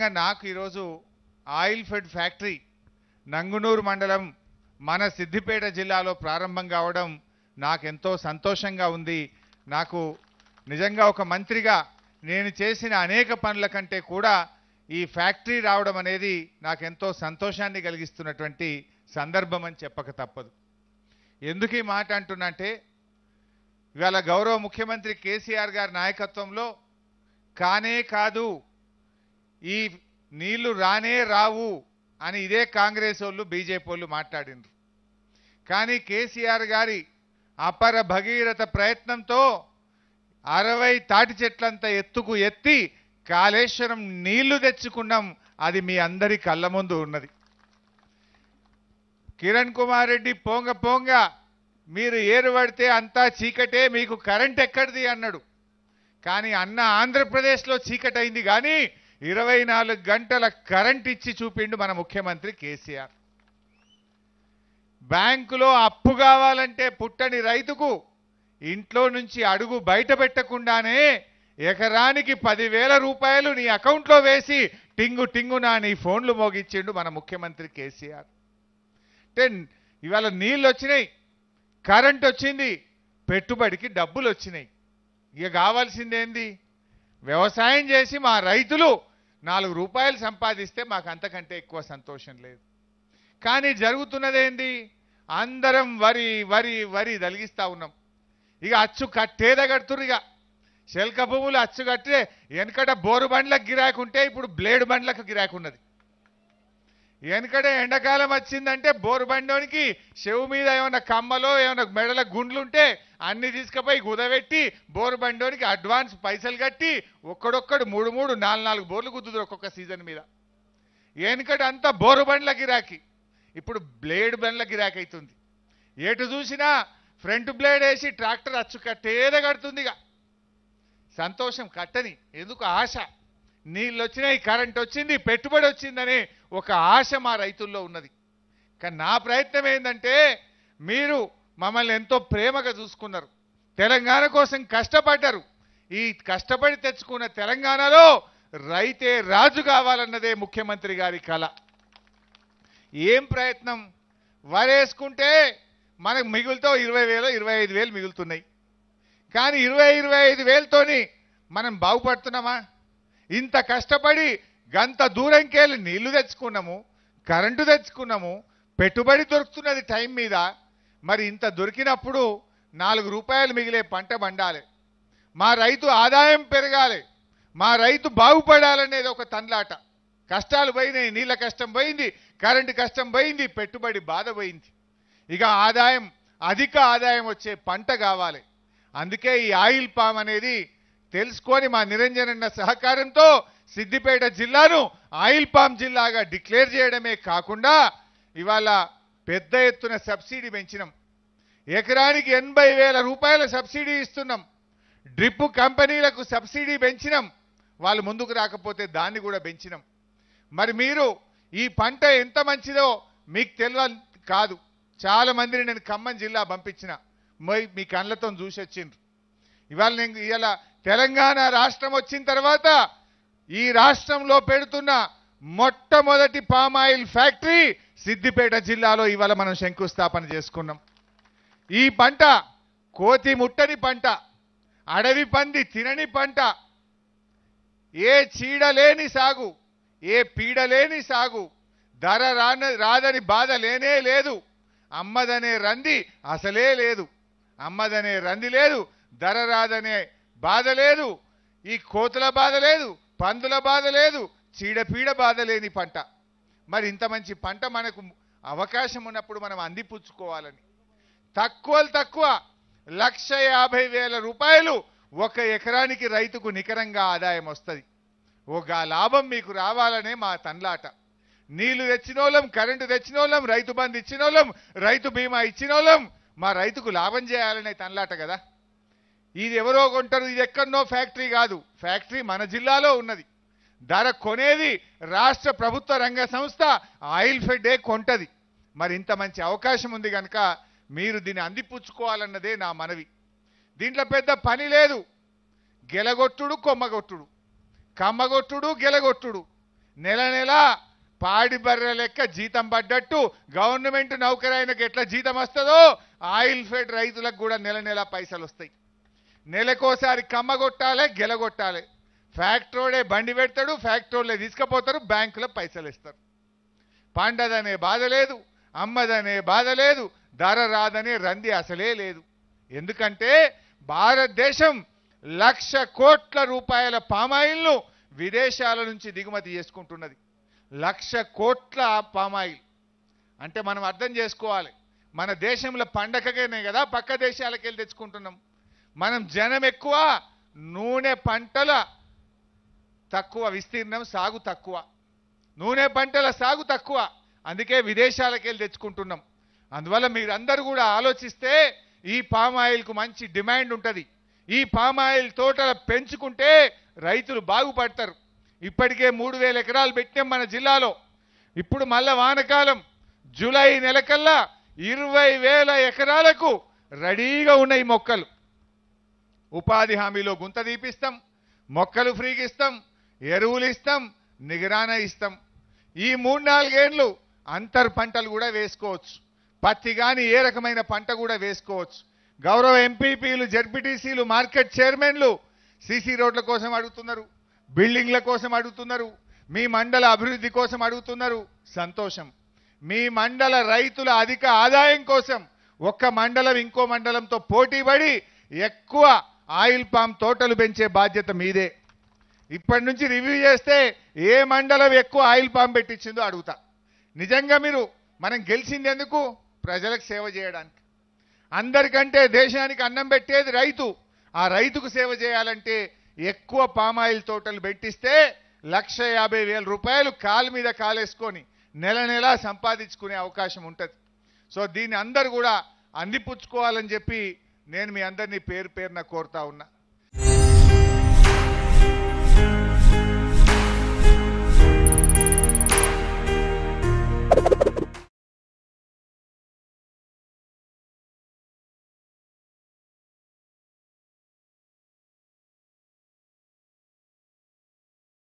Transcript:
నిజంగా నాకు ఈరోజు ఆయిల్ ఫెడ్ ఫ్యాక్టరీ నంగునూరు మండలం మన సిద్దిపేట జిల్లాలో ప్రారంభం కావడం నాకెంతో సంతోషంగా ఉంది నాకు నిజంగా ఒక మంత్రిగా నేను చేసిన అనేక పనుల కంటే కూడా ఈ ఫ్యాక్టరీ రావడం అనేది నాకెంతో సంతోషాన్ని కలిగిస్తున్నటువంటి సందర్భం అని చెప్పక తప్పదు ఎందుకు ఈ మాట అంటున్నంటే ఇవాళ గౌరవ ముఖ్యమంత్రి కేసీఆర్ గారి నాయకత్వంలో కానే కాదు ఈ నీళ్లు రానే రావు అని ఇదే కాంగ్రెస్ వాళ్ళు బీజేపీ వాళ్ళు మాట్లాడినరు కానీ కేసీఆర్ గారి అపర భగీరథ ప్రయత్నంతో అరవై తాటి చెట్లంత ఎత్తుకు ఎత్తి కాళేశ్వరం నీళ్లు తెచ్చుకున్నాం అది మీ అందరి కళ్ళ ముందు ఉన్నది కిరణ్ కుమార్ రెడ్డి పోంగ పోంగ మీరు ఏరుబడితే అంతా చీకటే మీకు కరెంట్ ఎక్కడిది అన్నాడు కానీ అన్న ఆంధ్రప్రదేశ్లో చీకటైంది కానీ ఇరవై నాలుగు గంటల కరెంట్ ఇచ్చి చూపిండు మన ముఖ్యమంత్రి కేసీఆర్ బ్యాంకులో అప్పు కావాలంటే పుట్టని రైతుకు ఇంట్లో నుంచి అడుగు బయట పెట్టకుండానే ఎకరానికి పదివేల రూపాయలు నీ అకౌంట్లో వేసి టింగు టింగు నా నీ ఫోన్లు మోగించిండు మన ముఖ్యమంత్రి కేసీఆర్ అంటే ఇవాళ నీళ్ళు వచ్చినాయి కరెంట్ వచ్చింది పెట్టుబడికి డబ్బులు వచ్చినాయి ఇక కావాల్సిందేంది వ్యవసాయం చేసి మా రైతులు నాలుగు రూపాయలు సంపాదిస్తే మాకు అంతకంటే ఎక్కువ సంతోషం లేదు కానీ జరుగుతున్నదేంది అందరం వరి వరి వరి తలిగిస్తూ ఉన్నాం ఇక అచ్చు కట్టేదే కడుతుర్రు ఇక శల్క భూములు అచ్చు కట్టే వెనకట బోరు బండ్లకు గిరాకు ఉంటే ఇప్పుడు బ్లేడ్ బండ్లకు గిరాకు ఉన్నది వెనకట ఎండాకాలం వచ్చిందంటే బోరు బండోనికి చెవు మీద ఏమైనా కమ్మలో ఏమైనా మెడల గుండ్లుంటే అన్ని తీసుకుపోయి గుదబెట్టి బోరు బండోనికి అడ్వాన్స్ పైసలు కట్టి ఒక్కడొక్కడు మూడు మూడు నాలుగు నాలుగు బోర్లు గుద్దుతారు ఒక్కొక్క సీజన్ మీద ఎందుకంటే అంతా బోరు బండ్ల గిరాకీ ఇప్పుడు బ్లేడ్ బండ్ల గిరాకీ అవుతుంది ఏటు చూసినా ఫ్రంట్ బ్లేడ్ వేసి ట్రాక్టర్ అచ్చు కట్టేదే కడుతుంది ఇక సంతోషం కట్టని ఎందుకు ఆశ నీళ్ళు వచ్చినాయి కరెంట్ వచ్చింది పెట్టుబడి వచ్చిందని ఒక ఆశ మా రైతుల్లో ఉన్నది కానీ నా ప్రయత్నం ఏంటంటే మీరు మమ్మల్ని ఎంతో ప్రేమగా చూసుకున్నారు తెలంగాణ కోసం కష్టపడ్డారు ఈ కష్టపడి తెచ్చుకున్న తెలంగాణలో రైతే రాజు కావాలన్నదే ముఖ్యమంత్రి గారి కళ ఏం ప్రయత్నం వరేసుకుంటే మనకు మిగులుతో ఇరవై వేలు ఇరవై ఐదు వేలు మిగులుతున్నాయి కానీ ఇరవై ఇరవై ఐదు వేలతోని మనం బాగుపడుతున్నామా ఇంత కష్టపడి గంత దూరంకెళ్ళి నీళ్లు తెచ్చుకున్నాము కరెంటు తెచ్చుకున్నాము పెట్టుబడి దొరుకుతున్నది టైం మీద మరి ఇంత దొరికినప్పుడు నాలుగు రూపాయలు మిగిలే పంట పండాలి మా రైతు ఆదాయం పెరగాలి మా రైతు బాగుపడాలనేది ఒక తన్లాట కష్టాలు పోయినాయి నీళ్ళ కష్టం పోయింది కరెంటు కష్టం పోయింది పెట్టుబడి బాధ పోయింది ఇక ఆదాయం అధిక ఆదాయం వచ్చే పంట కావాలి అందుకే ఈ ఆయిల్ పామ్ అనేది తెలుసుకొని మా నిరంజనన్న సహకారంతో సిద్దిపేట జిల్లాను ఆయిల్ పామ్ జిల్లాగా డిక్లేర్ చేయడమే కాకుండా ఇవాళ పెద్ద ఎత్తున సబ్సిడీ పెంచినాం ఎకరానికి ఎనభై వేల రూపాయల సబ్సిడీ ఇస్తున్నాం డ్రిప్ కంపెనీలకు సబ్సిడీ పెంచినాం వాళ్ళు ముందుకు రాకపోతే దాన్ని కూడా పెంచినాం మరి మీరు ఈ పంట ఎంత మంచిదో మీకు తెలియ కాదు చాలామందిని నేను ఖమ్మం జిల్లా పంపించిన మీ కళ్ళతో చూసి వచ్చిండ్రు ఇవాళ నేను ఇలా తెలంగాణ రాష్ట్రం వచ్చిన తర్వాత ఈ రాష్ట్రంలో పెడుతున్న మొట్టమొదటి పామాయిల్ ఫ్యాక్టరీ సిద్దిపేట జిల్లాలో ఇవాళ మనం శంకుస్థాపన చేసుకున్నాం ఈ పంట కోతి ముట్టని పంట అడవి పంది తినని పంట ఏ చీడలేని సాగు ఏ పీడలేని సాగు ధర రాన రాదని బాధ లేనే లేదు అమ్మదనే రంది అసలే లేదు అమ్మదనే రంది లేదు ధర రాదనే బాధ లేదు ఈ కోతుల బాధ లేదు పందుల బాధ లేదు చీడపీడ బాధ లేని పంట మరి ఇంత మంచి పంట మనకు అవకాశం ఉన్నప్పుడు మనం అందిపుచ్చుకోవాలని తక్కువలు తక్కువ లక్ష యాభై వేల రూపాయలు ఒక ఎకరానికి రైతుకు నికరంగా ఆదాయం వస్తుంది ఒక లాభం మీకు రావాలనే మా తన్లాట నీళ్లు తెచ్చినోళ్ళం కరెంటు తెచ్చినోళ్ళం రైతు బంద్ ఇచ్చినోళ్ళం రైతు బీమా ఇచ్చినోళ్ళం మా రైతుకు లాభం చేయాలనే తన్లాట కదా ఇది ఎవరో కొంటారు ఇది ఎక్కడనో ఫ్యాక్టరీ కాదు ఫ్యాక్టరీ మన జిల్లాలో ఉన్నది ధర కొనేది రాష్ట్ర ప్రభుత్వ రంగ సంస్థ ఆయిల్ ఫెడ్డే కొంటది మరి ఇంత మంచి అవకాశం ఉంది కనుక మీరు దీన్ని అందిపుచ్చుకోవాలన్నదే నా మనవి దీంట్లో పెద్ద పని లేదు గెలగొట్టుడు కొమ్మగొట్టుడు కమ్మగొట్టుడు గెలగొట్టుడు నెల నెల పాడి బర్రె లెక్క జీతం పడ్డట్టు గవర్నమెంట్ అయినకి ఎట్లా జీతం వస్తుందో ఆయిల్ ఫెడ్ రైతులకు కూడా నెల నెల పైసలు వస్తాయి నెలకోసారి కమ్మగొట్టాలి గెలగొట్టాలి ఫ్యాక్టరీడే బండి పెడతాడు ఫ్యాక్టరీలే తీసుకుపోతారు బ్యాంకులో పైసలు ఇస్తారు పండదనే బాధ లేదు అమ్మదనే బాధ లేదు ధర రాదనే రంది అసలే లేదు ఎందుకంటే భారతదేశం లక్ష కోట్ల రూపాయల పామాయిల్ను విదేశాల నుంచి దిగుమతి చేసుకుంటున్నది లక్ష కోట్ల పామాయిల్ అంటే మనం అర్థం చేసుకోవాలి మన దేశంలో పండగకేనే కదా పక్క దేశాలకు వెళ్ళి తెచ్చుకుంటున్నాం మనం జనం ఎక్కువ నూనె పంటల తక్కువ విస్తీర్ణం సాగు తక్కువ నూనె పంటల సాగు తక్కువ అందుకే విదేశాలకు వెళ్ళి తెచ్చుకుంటున్నాం అందువల్ల మీరందరూ కూడా ఆలోచిస్తే ఈ పామ్ ఆయిల్కు మంచి డిమాండ్ ఉంటుంది ఈ పామ్ ఆయిల్ తోటలు పెంచుకుంటే రైతులు బాగుపడతారు ఇప్పటికే మూడు వేల ఎకరాలు పెట్టాం మన జిల్లాలో ఇప్పుడు మళ్ళా వానకాలం జూలై నెల కల్లా ఇరవై వేల ఎకరాలకు రెడీగా ఉన్నాయి మొక్కలు ఉపాధి హామీలో గుంత తీపిస్తాం మొక్కలు ఫ్రీకిస్తాం ఎరువులు ఇస్తాం నిగరాన ఇస్తాం ఈ మూడు నాలుగేండ్లు అంతర్ పంటలు కూడా వేసుకోవచ్చు పత్తి కానీ ఏ రకమైన పంట కూడా వేసుకోవచ్చు గౌరవ ఎంపీపీలు జడ్పీటీసీలు మార్కెట్ చైర్మన్లు సీసీ రోడ్ల కోసం అడుగుతున్నారు బిల్డింగ్ల కోసం అడుగుతున్నారు మీ మండల అభివృద్ధి కోసం అడుగుతున్నారు సంతోషం మీ మండల రైతుల అధిక ఆదాయం కోసం ఒక్క మండలం ఇంకో మండలంతో పోటీపడి ఎక్కువ ఆయిల్ పామ్ తోటలు పెంచే బాధ్యత మీదే ఇప్పటి నుంచి రివ్యూ చేస్తే ఏ మండలం ఎక్కువ ఆయిల్ పాంప్ పెట్టించిందో అడుగుతా నిజంగా మీరు మనం గెలిచింది ఎందుకు ప్రజలకు సేవ చేయడానికి అందరికంటే దేశానికి అన్నం పెట్టేది రైతు ఆ రైతుకు సేవ చేయాలంటే ఎక్కువ పామాయిల్ తోటలు పెట్టిస్తే లక్ష యాభై వేల రూపాయలు కాలు మీద కాలేసుకొని నెల నెల సంపాదించుకునే అవకాశం ఉంటుంది సో దీన్ని అందరు కూడా అందిపుచ్చుకోవాలని చెప్పి నేను మీ అందరినీ పేరు పేరున కోరుతా ఉన్నా